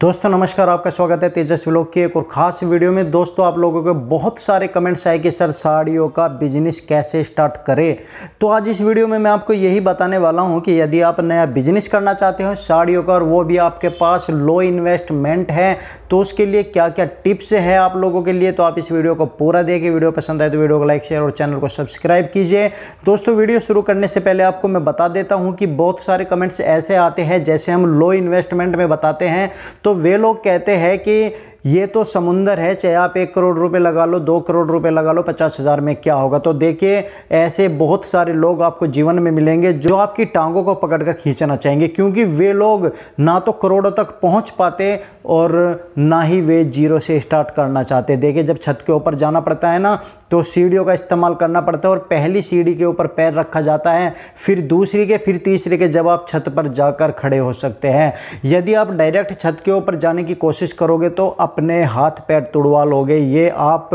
दोस्तों नमस्कार आपका स्वागत है तेजस व्लॉग की एक और ख़ास वीडियो में दोस्तों आप लोगों के बहुत सारे कमेंट्स आए कि सर साड़ियों का बिजनेस कैसे स्टार्ट करें तो आज इस वीडियो में मैं आपको यही बताने वाला हूं कि यदि आप नया बिजनेस करना चाहते हो साड़ियों का और वो भी आपके पास लो इन्वेस्टमेंट है तो उसके लिए क्या क्या टिप्स है आप लोगों के लिए तो आप इस वीडियो को पूरा देखिए वीडियो पसंद आए तो वीडियो को लाइक शेयर और चैनल को सब्सक्राइब कीजिए दोस्तों वीडियो शुरू करने से पहले आपको मैं बता देता हूँ कि बहुत सारे कमेंट्स ऐसे आते हैं जैसे हम लो इन्वेस्टमेंट में बताते हैं तो वे लोग कहते हैं कि ये तो समुंदर है चाहे आप एक करोड़ रुपए लगा लो दो करोड़ रुपए लगा लो पचास हज़ार में क्या होगा तो देखिए ऐसे बहुत सारे लोग आपको जीवन में मिलेंगे जो आपकी टांगों को पकड़ कर खींचना चाहेंगे क्योंकि वे लोग ना तो करोड़ों तक पहुंच पाते और ना ही वे जीरो से स्टार्ट करना चाहते देखिए जब छत के ऊपर जाना पड़ता है ना तो सीढ़ियों का इस्तेमाल करना पड़ता है और पहली सीढ़ी के ऊपर पैर रखा जाता है फिर दूसरी के फिर तीसरे के जब आप छत पर जाकर खड़े हो सकते हैं यदि आप डायरेक्ट छत के ऊपर जाने की कोशिश करोगे तो आप अपने हाथ पैर तुड़वा लोगे ये आप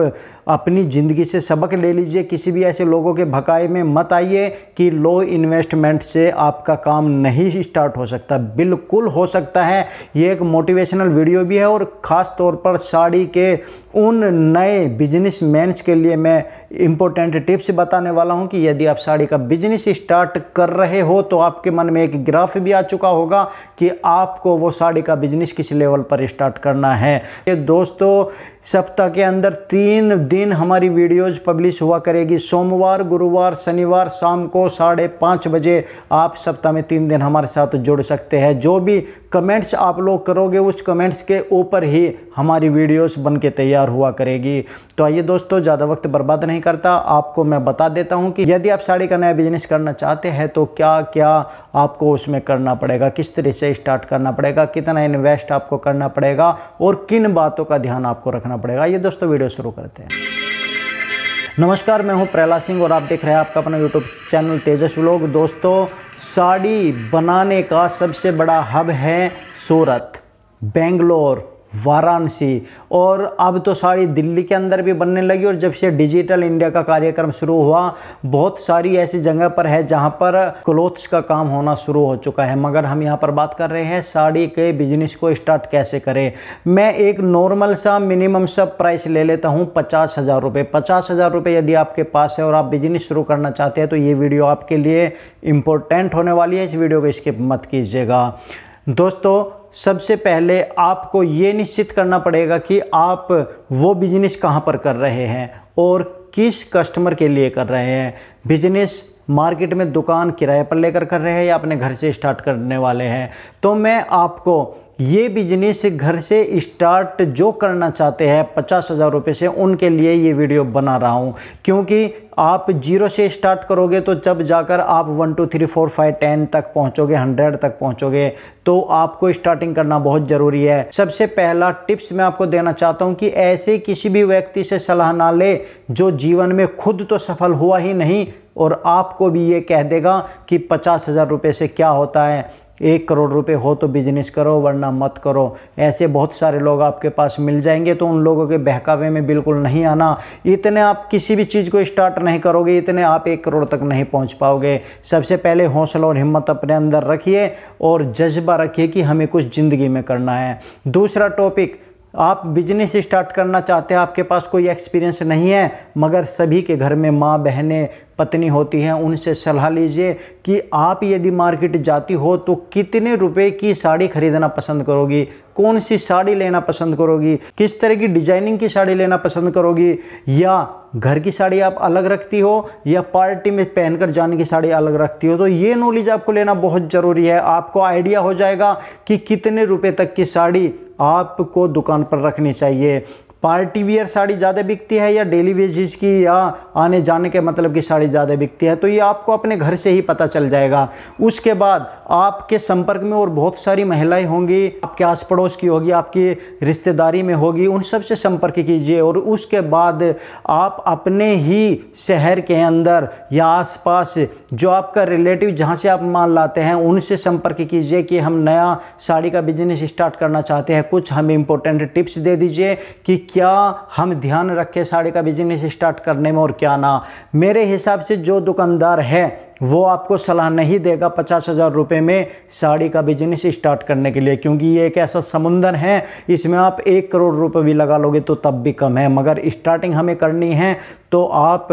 अपनी ज़िंदगी से सबक ले लीजिए किसी भी ऐसे लोगों के भकाए में मत आइए कि लो इन्वेस्टमेंट से आपका काम नहीं स्टार्ट हो सकता बिल्कुल हो सकता है ये एक मोटिवेशनल वीडियो भी है और ख़ास तौर पर साड़ी के उन नए बिजनेस मैंस के लिए मैं इम्पोर्टेंट टिप्स बताने वाला हूँ कि यदि आप साड़ी का बिजनेस स्टार्ट कर रहे हो तो आपके मन में एक ग्राफ भी आ चुका होगा कि आपको वो साड़ी का बिजनेस किस लेवल पर स्टार्ट करना है दोस्तों सप्ताह के अंदर तीन दिन हमारी वीडियोस पब्लिश हुआ करेगी सोमवार गुरुवार शनिवार शाम को साढ़े पाँच बजे आप सप्ताह में तीन दिन हमारे साथ जुड़ सकते हैं जो भी कमेंट्स आप लोग करोगे उस कमेंट्स के ऊपर ही हमारी वीडियोस बन के तैयार हुआ करेगी तो आइए दोस्तों ज़्यादा वक्त बर्बाद नहीं करता आपको मैं बता देता हूँ कि यदि आप साड़ी का नया बिजनेस करना चाहते हैं तो क्या क्या आपको उसमें करना पड़ेगा किस तरह से स्टार्ट करना पड़ेगा कितना इन्वेस्ट आपको करना पड़ेगा और किन बातों का ध्यान आपको रखना पड़ेगा ये दोस्तों वीडियो शुरू करते हैं नमस्कार मैं हूं प्रहलाद सिंह और आप देख रहे हैं आपका अपना यूट्यूब चैनल तेजस लोग दोस्तों साड़ी बनाने का सबसे बड़ा हब है सूरत बेंगलोर वाराणसी और अब तो सारी दिल्ली के अंदर भी बनने लगी और जब से डिजिटल इंडिया का कार्यक्रम शुरू हुआ बहुत सारी ऐसी जगह पर है जहाँ पर क्लोथ्स का काम होना शुरू हो चुका है मगर हम यहाँ पर बात कर रहे हैं साड़ी के बिजनेस को स्टार्ट कैसे करें मैं एक नॉर्मल सा मिनिमम सा प्राइस ले लेता हूँ पचास हज़ार रुपये पचास हज़ार रुपये यदि आपके पास है और आप बिजनेस शुरू करना चाहते हैं तो ये वीडियो आपके लिए इम्पोर्टेंट होने वाली है इस वीडियो को स्किप मत कीजिएगा दोस्तों सबसे पहले आपको ये निश्चित करना पड़ेगा कि आप वो बिजनेस कहाँ पर कर रहे हैं और किस कस्टमर के लिए कर रहे हैं बिजनेस मार्केट में दुकान किराए पर लेकर कर रहे हैं या अपने घर से स्टार्ट करने वाले हैं तो मैं आपको ये बिजनेस घर से स्टार्ट जो करना चाहते हैं पचास हज़ार रुपये से उनके लिए ये वीडियो बना रहा हूँ क्योंकि आप जीरो से स्टार्ट करोगे तो जब जाकर आप one two three four five ten तक पहुँचोगे हंड्रेड तक पहुँचोगे तो आपको स्टार्टिंग करना बहुत ज़रूरी है सबसे पहला टिप्स मैं आपको देना चाहता हूँ कि ऐसे किसी भी व्यक्ति से सलाह ना ले जो जीवन में खुद तो सफल हुआ ही नहीं और आपको भी ये कह देगा कि पचास हज़ार रुपये से क्या होता है एक करोड़ रुपए हो तो बिजनेस करो वरना मत करो ऐसे बहुत सारे लोग आपके पास मिल जाएंगे तो उन लोगों के बहकावे में बिल्कुल नहीं आना इतने आप किसी भी चीज़ को स्टार्ट नहीं करोगे इतने आप एक करोड़ तक नहीं पहुंच पाओगे सबसे पहले हौसला और हिम्मत अपने अंदर रखिए और जज्बा रखिए कि हमें कुछ ज़िंदगी में करना है दूसरा टॉपिक आप बिजनेस स्टार्ट करना चाहते हैं आपके पास कोई एक्सपीरियंस नहीं है मगर सभी के घर में माँ बहनें पत्नी होती हैं उनसे सलाह लीजिए कि आप यदि मार्केट जाती हो तो कितने रुपए की साड़ी खरीदना पसंद करोगी कौन सी साड़ी लेना पसंद करोगी किस तरह की डिजाइनिंग की साड़ी लेना पसंद करोगी या घर की साड़ी आप अलग रखती हो या पार्टी में पहनकर जाने की साड़ी अलग रखती हो तो ये नॉलेज आपको लेना बहुत ज़रूरी है आपको आइडिया हो जाएगा कि कितने रुपये तक की साड़ी आपको दुकान पर रखनी चाहिए पार्टी वियर साड़ी ज़्यादा बिकती है या डेली वेजिज की या आने जाने के मतलब की साड़ी ज़्यादा बिकती है तो ये आपको अपने घर से ही पता चल जाएगा उसके बाद आपके संपर्क में और बहुत सारी महिलाएं होंगी आपके आस पड़ोस की होगी आपकी रिश्तेदारी में होगी उन सब से संपर्क कीजिए और उसके बाद आप अपने ही शहर के अंदर या आसपास जो आपका रिलेटिव जहाँ से आप माल लाते हैं उनसे संपर्क कीजिए कि हम नया साड़ी का बिजनेस स्टार्ट करना चाहते हैं कुछ हमें इंपॉर्टेंट टिप्स दे दीजिए कि क्या हम ध्यान रखें साड़ी का बिजनेस स्टार्ट करने में और क्या ना मेरे हिसाब से जो दुकानदार है वो आपको सलाह नहीं देगा पचास हज़ार रुपये में साड़ी का बिजनेस स्टार्ट करने के लिए क्योंकि ये एक ऐसा समुंदर है इसमें आप एक करोड़ रुपये भी लगा लोगे तो तब भी कम है मगर स्टार्टिंग हमें करनी है तो आप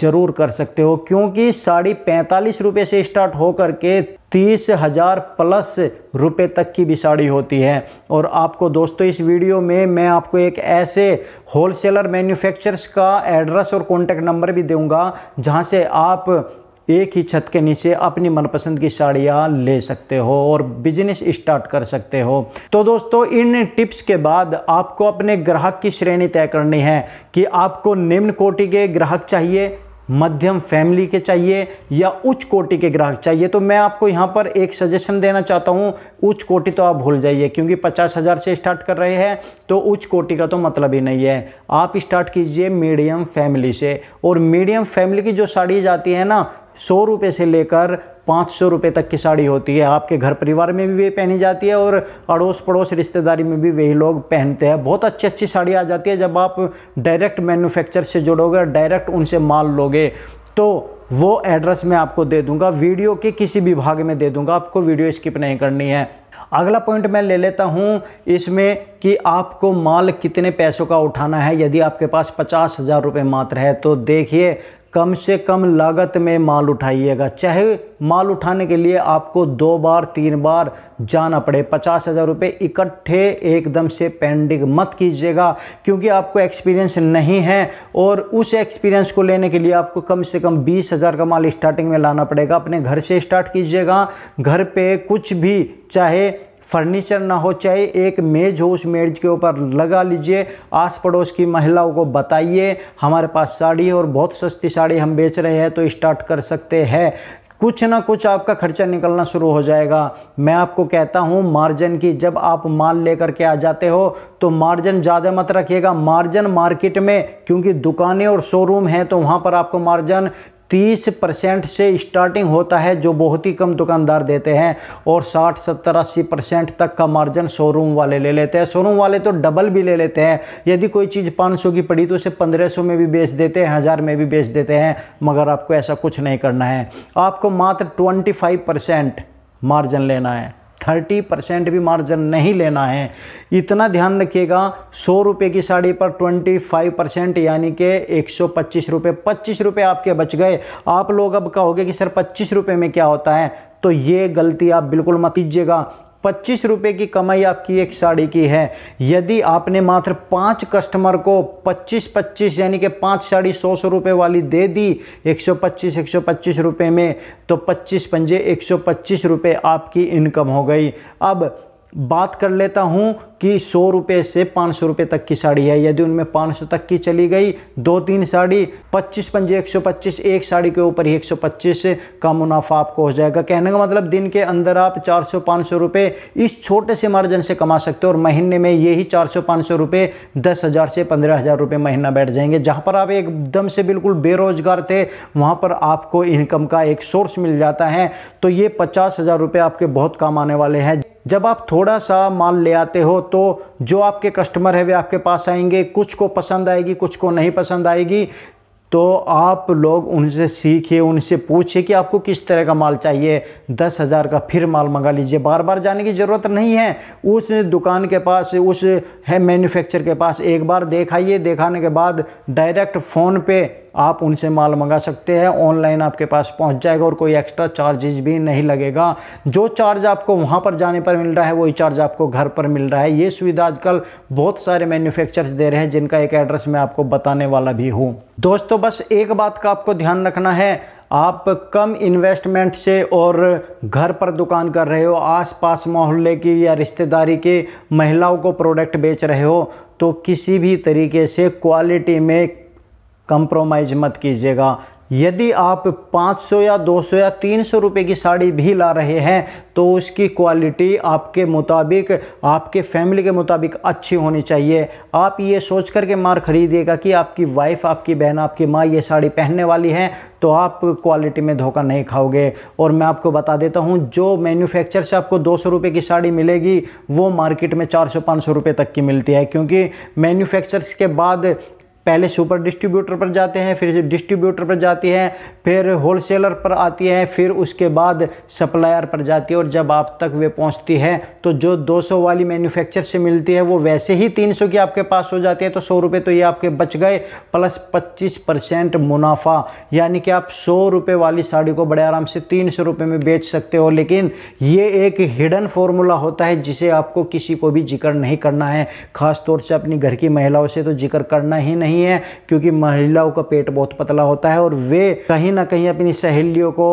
ज़रूर कर सकते हो क्योंकि साड़ी पैंतालीस रुपये से स्टार्ट हो करके तीस हज़ार प्लस रुपए तक की भी साड़ी होती है और आपको दोस्तों इस वीडियो में मैं आपको एक ऐसे होलसेलर मैन्युफैक्चरर्स का एड्रेस और कॉन्टैक्ट नंबर भी दूंगा जहां से आप एक ही छत के नीचे अपनी मनपसंद की साड़ियाँ ले सकते हो और बिजनेस स्टार्ट कर सकते हो तो दोस्तों इन टिप्स के बाद आपको अपने ग्राहक की श्रेणी तय करनी है कि आपको निम्न कोटि के ग्राहक चाहिए मध्यम फैमिली के चाहिए या उच्च कोटि के ग्राहक चाहिए तो मैं आपको यहाँ पर एक सजेशन देना चाहता हूँ उच्च कोटि तो आप भूल जाइए क्योंकि पचास हज़ार से स्टार्ट कर रहे हैं तो उच्च कोटि का तो मतलब ही नहीं है आप स्टार्ट कीजिए मीडियम फैमिली से और मीडियम फैमिली की जो साड़ी जाती है ना सौ रुपये से लेकर पाँच सौ रुपये तक की साड़ी होती है आपके घर परिवार में भी वे पहनी जाती है और अड़ोस पड़ोस रिश्तेदारी में भी वही लोग पहनते हैं बहुत अच्छी अच्छी साड़ी आ जाती है जब आप डायरेक्ट मैन्युफैक्चर से जुड़ोगे डायरेक्ट उनसे माल लोगे तो वो एड्रेस मैं आपको दे दूंगा वीडियो के किसी भी भाग में दे दूंगा आपको वीडियो स्किप नहीं करनी है अगला पॉइंट मैं ले लेता हूँ इसमें कि आपको माल कितने पैसों का उठाना है यदि आपके पास पचास हज़ार रुपये मात्र है तो देखिए कम से कम लागत में माल उठाइएगा चाहे माल उठाने के लिए आपको दो बार तीन बार जाना पड़े पचास हज़ार रुपये इकट्ठे एकदम से पेंडिंग मत कीजिएगा क्योंकि आपको एक्सपीरियंस नहीं है और उस एक्सपीरियंस को लेने के लिए आपको कम से कम बीस हज़ार का माल स्टार्टिंग में लाना पड़ेगा अपने घर से स्टार्ट कीजिएगा घर पे कुछ भी चाहे फर्नीचर ना हो चाहे एक मेज़ हो उस मेज़ के ऊपर लगा लीजिए आस पड़ोस की महिलाओं को बताइए हमारे पास साड़ी और बहुत सस्ती साड़ी हम बेच रहे हैं तो स्टार्ट कर सकते हैं कुछ ना कुछ आपका खर्चा निकलना शुरू हो जाएगा मैं आपको कहता हूँ मार्जिन की जब आप माल लेकर के आ जाते हो तो मार्जिन ज़्यादा मत रखिएगा मार्जिन मार्केट में क्योंकि दुकानें और शोरूम हैं तो वहाँ पर आपको मार्जिन तीस परसेंट से स्टार्टिंग होता है जो बहुत ही कम दुकानदार देते हैं और साठ सत्तर अस्सी परसेंट तक का मार्जिन शोरूम वाले ले लेते हैं शोरूम वाले तो डबल भी ले लेते हैं यदि कोई चीज़ पाँच सौ की पड़ी तो उसे पंद्रह सौ में भी बेच देते हैं हज़ार में भी बेच देते हैं मगर आपको ऐसा कुछ नहीं करना है आपको मात्र ट्वेंटी फाइव परसेंट मार्जिन लेना है थर्टी परसेंट भी मार्जिन नहीं लेना है इतना ध्यान रखिएगा सौ रुपये की साड़ी पर ट्वेंटी फाइव परसेंट यानी कि एक सौ पच्चीस रुपये पच्चीस रुपये आपके बच गए आप लोग अब कहोगे कि सर पच्चीस रुपये में क्या होता है तो ये गलती आप बिल्कुल मत कीजिएगा पच्चीस रुपये की कमाई आपकी एक साड़ी की है यदि आपने मात्र पाँच कस्टमर को पच्चीस पच्चीस यानी कि पाँच साड़ी सौ सौ रुपये वाली दे दी एक सौ पच्चीस एक सौ पच्चीस रुपये में तो पच्चीस पंजे एक सौ पच्चीस रुपये आपकी इनकम हो गई अब बात कर लेता हूँ कि सौ रुपये से पाँच सौ रुपये तक की साड़ी है यदि उनमें पाँच सौ तक की चली गई दो तीन साड़ी पच्चीस पंजे एक सौ पच्चीस एक साड़ी के ऊपर ही एक सौ पच्चीस का मुनाफा आपको हो जाएगा कहने का मतलब दिन के अंदर आप चार सौ पाँच सौ रुपये इस छोटे से मार्जिन से कमा सकते हो और महीने में यही चार सौ पाँच सौ रुपये दस हज़ार से पंद्रह हज़ार रुपये महीना बैठ जाएंगे जहाँ पर आप एकदम से बिल्कुल बेरोजगार थे वहाँ पर आपको इनकम का एक सोर्स मिल जाता है तो ये पचास हज़ार रुपये आपके बहुत काम आने वाले हैं जब आप थोड़ा सा माल ले आते हो तो जो आपके कस्टमर है वे आपके पास आएंगे कुछ को पसंद आएगी कुछ को नहीं पसंद आएगी तो आप लोग उनसे सीखिए उनसे पूछिए कि आपको किस तरह का माल चाहिए दस हज़ार का फिर माल मंगा लीजिए बार बार जाने की ज़रूरत नहीं है उस दुकान के पास उस है मैन्युफैक्चर के पास एक बार देखाइए देखाने के बाद डायरेक्ट फ़ोन पे आप उनसे माल मंगा सकते हैं ऑनलाइन आपके पास पहुंच जाएगा और कोई एक्स्ट्रा चार्जेज भी नहीं लगेगा जो चार्ज आपको वहां पर जाने पर मिल रहा है वही चार्ज आपको घर पर मिल रहा है ये सुविधा आजकल बहुत सारे मैन्युफैक्चरर्स दे रहे हैं जिनका एक एड्रेस मैं आपको बताने वाला भी हूँ दोस्तों बस एक बात का आपको ध्यान रखना है आप कम इन्वेस्टमेंट से और घर पर दुकान कर रहे हो आसपास मोहल्ले की या रिश्तेदारी के महिलाओं को प्रोडक्ट बेच रहे हो तो किसी भी तरीके से क्वालिटी में कंप्रोमाइज़ मत कीजिएगा यदि आप 500 या 200 या 300 रुपए की साड़ी भी ला रहे हैं तो उसकी क्वालिटी आपके मुताबिक आपके फैमिली के मुताबिक अच्छी होनी चाहिए आप ये सोच कर के मार खरीदिएगा कि आपकी वाइफ आपकी बहन आपकी माँ ये साड़ी पहनने वाली है तो आप क्वालिटी में धोखा नहीं खाओगे और मैं आपको बता देता हूँ जो मैन्युफैक्चर से आपको दो सौ की साड़ी मिलेगी वो मार्केट में चार सौ पाँच सौ तक की मिलती है क्योंकि मैन्युफैक्चर के बाद पहले सुपर डिस्ट्रीब्यूटर पर जाते हैं फिर डिस्ट्रीब्यूटर पर जाती है फिर होलसेलर पर आती है फिर उसके बाद सप्लायर पर जाती है और जब आप तक वे पहुंचती है तो जो 200 वाली मैन्युफैक्चर से मिलती है वो वैसे ही 300 की आपके पास हो जाती है तो सौ रुपये तो ये आपके बच गए प्लस पच्चीस परसेंट मुनाफा यानी कि आप सौ रुपये वाली साड़ी को बड़े आराम से तीन सौ रुपये में बेच सकते हो लेकिन ये एक हिडन फॉर्मूला होता है जिसे आपको किसी को भी जिक्र नहीं करना है ख़ासतौर से अपनी घर की महिलाओं से तो जिक्र करना ही नहीं नहीं है क्योंकि महिलाओं का पेट बहुत पतला होता है और वे कहीं ना कहीं अपनी सहेलियों को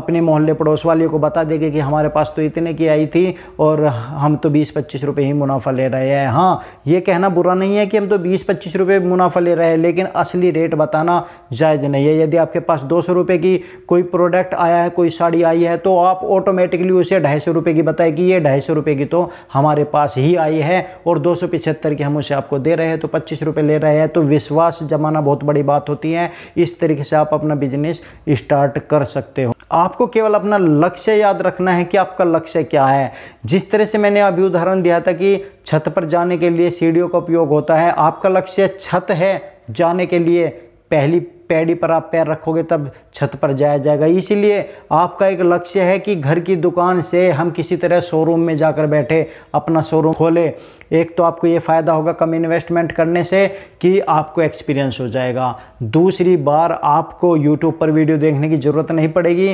अपने मोहल्ले पड़ोस वालियों को बता देंगे कि हमारे पास तो इतने की आई थी और हम तो बीस पच्चीस रुपये ही मुनाफा ले रहे हैं हाँ ये कहना बुरा नहीं है कि हम तो बीस पच्चीस रुपये मुनाफा ले रहे हैं लेकिन असली रेट बताना जायज़ नहीं है यदि आपके पास दो सौ रुपये की कोई प्रोडक्ट आया है कोई साड़ी आई है तो आप ऑटोमेटिकली उसे ढाई सौ रुपये की बताए कि ये ढाई सौ रुपये की तो हमारे पास ही आई है और दो सौ पिछहत्तर की हम उसे आपको दे रहे हैं तो पच्चीस रुपये ले रहे हैं तो विश्वास जमाना बहुत बड़ी बात होती है इस तरीके से आप अपना बिजनेस स्टार्ट कर सकते हो आपको केवल अपना लक्ष्य याद रखना है कि आपका लक्ष्य क्या है जिस तरह से मैंने अभी उदाहरण दिया था कि छत पर जाने के लिए सीढ़ियों का उपयोग होता है आपका लक्ष्य छत है जाने के लिए पहली पैड़ी पर आप पैर रखोगे तब छत पर जाया जाएगा इसीलिए आपका एक लक्ष्य है कि घर की दुकान से हम किसी तरह शोरूम में जाकर बैठे अपना शोरूम खोले एक तो आपको ये फ़ायदा होगा कम इन्वेस्टमेंट करने से कि आपको एक्सपीरियंस हो जाएगा दूसरी बार आपको यूट्यूब पर वीडियो देखने की ज़रूरत नहीं पड़ेगी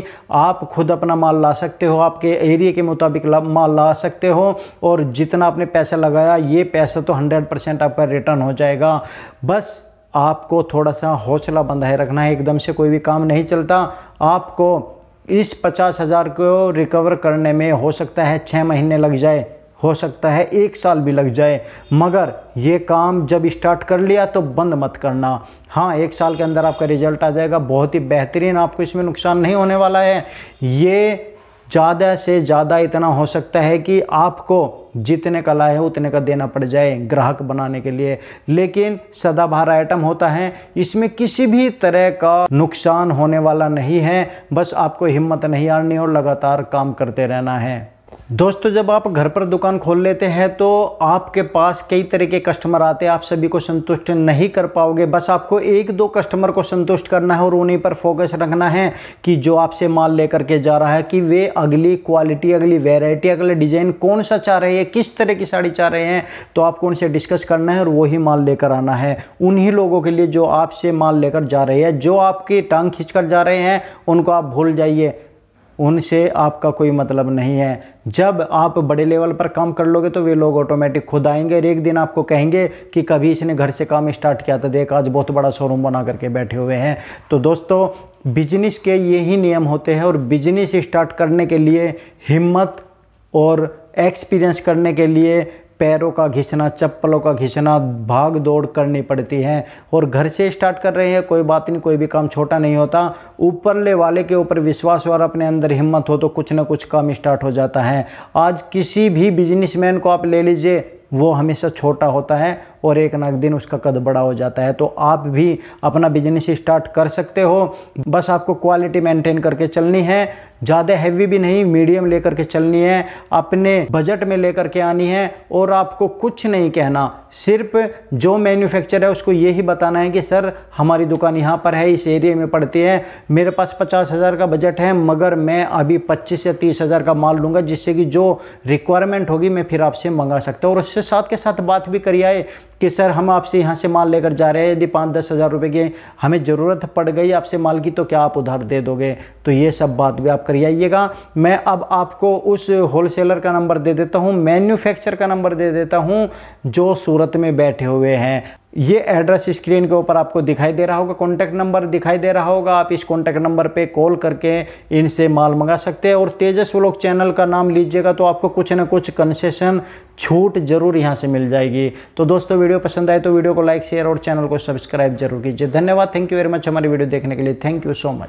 आप खुद अपना माल ला सकते हो आपके एरिया के मुताबिक माल ला सकते हो और जितना आपने पैसा लगाया ये पैसा तो हंड्रेड परसेंट आपका रिटर्न हो जाएगा बस आपको थोड़ा सा हौसला बंधाए रखना है एकदम से कोई भी काम नहीं चलता आपको इस पचास हज़ार को रिकवर करने में हो सकता है छः महीने लग जाए हो सकता है एक साल भी लग जाए मगर ये काम जब स्टार्ट कर लिया तो बंद मत करना हाँ एक साल के अंदर आपका रिजल्ट आ जाएगा बहुत ही बेहतरीन आपको इसमें नुकसान नहीं होने वाला है ये ज़्यादा से ज़्यादा इतना हो सकता है कि आपको जितने का लाए उतने का देना पड़ जाए ग्राहक बनाने के लिए लेकिन सदाबहार आइटम होता है इसमें किसी भी तरह का नुकसान होने वाला नहीं है बस आपको हिम्मत नहीं हारनी और लगातार काम करते रहना है दोस्तों जब आप घर पर दुकान खोल लेते हैं तो आपके पास कई तरह के कस्टमर आते हैं आप सभी को संतुष्ट नहीं कर पाओगे बस आपको एक दो कस्टमर को संतुष्ट करना है और उन्हीं पर फोकस रखना है कि जो आपसे माल लेकर के जा रहा है कि वे अगली क्वालिटी अगली वेराइटी अगला डिज़ाइन कौन सा चाह रहे हैं किस तरह की साड़ी चाह रहे हैं तो आपको उनसे डिस्कस करना है और वही माल लेकर आना है उन्हीं लोगों के लिए जो आपसे माल लेकर जा रहे हैं जो आपकी टांग खींच जा रहे हैं उनको आप भूल जाइए उनसे आपका कोई मतलब नहीं है जब आप बड़े लेवल पर काम कर लोगे तो वे लोग ऑटोमेटिक खुद आएंगे और एक दिन आपको कहेंगे कि कभी इसने घर से काम स्टार्ट किया था देख आज बहुत बड़ा शोरूम बना करके बैठे हुए हैं तो दोस्तों बिजनेस के यही नियम होते हैं और बिजनेस स्टार्ट करने के लिए हिम्मत और एक्सपीरियंस करने के लिए पैरों का घिसना चप्पलों का घिसना भाग दौड़ करनी पड़ती है और घर से स्टार्ट कर रहे हैं कोई बात नहीं कोई भी काम छोटा नहीं होता ऊपरले वाले के ऊपर विश्वास और अपने अंदर हिम्मत हो तो कुछ ना कुछ काम स्टार्ट हो जाता है आज किसी भी बिजनेसमैन को आप ले लीजिए वो हमेशा छोटा होता है और एक ना एक दिन उसका कद बड़ा हो जाता है तो आप भी अपना बिजनेस स्टार्ट कर सकते हो बस आपको क्वालिटी मेंटेन करके चलनी है ज़्यादा हैवी भी नहीं मीडियम लेकर के चलनी है अपने बजट में लेकर के आनी है और आपको कुछ नहीं कहना सिर्फ जो मैन्युफैक्चर है उसको यही बताना है कि सर हमारी दुकान यहाँ पर है इस एरिए में पड़ती है मेरे पास पचास हज़ार का बजट है मगर मैं अभी पच्चीस या तीस हज़ार का माल लूँगा जिससे कि जो रिक्वायरमेंट होगी मैं फिर आपसे मंगा सकता हूँ और उससे साथ के साथ बात भी करी आए कि सर हम आपसे यहाँ से माल लेकर जा रहे हैं यदि पाँच दस हज़ार रुपये के हमें ज़रूरत पड़ गई आपसे माल की तो क्या आप उधार दे दोगे तो ये सब बात भी आप करी आइएगा मैं अब आपको उस होलसेलर का नंबर दे देता हूँ मैन्युफैक्चर का नंबर दे देता हूँ जो सूरत में बैठे हुए हैं ये एड्रेस स्क्रीन के ऊपर आपको दिखाई दे रहा होगा कॉन्टैक्ट नंबर दिखाई दे रहा होगा आप इस कॉन्टैक्ट नंबर पे कॉल करके इनसे माल मंगा सकते हैं और तेजस व्लॉग चैनल का नाम लीजिएगा तो आपको कुछ ना कुछ कंसेशन छूट जरूर यहाँ से मिल जाएगी तो दोस्तों वीडियो पसंद आए तो वीडियो को लाइक शेयर और चैनल को सब्सक्राइब जरूर कीजिए धन्यवाद थैंक यू वेरी मच हमारी वीडियो देखने के लिए थैंक यू सो मच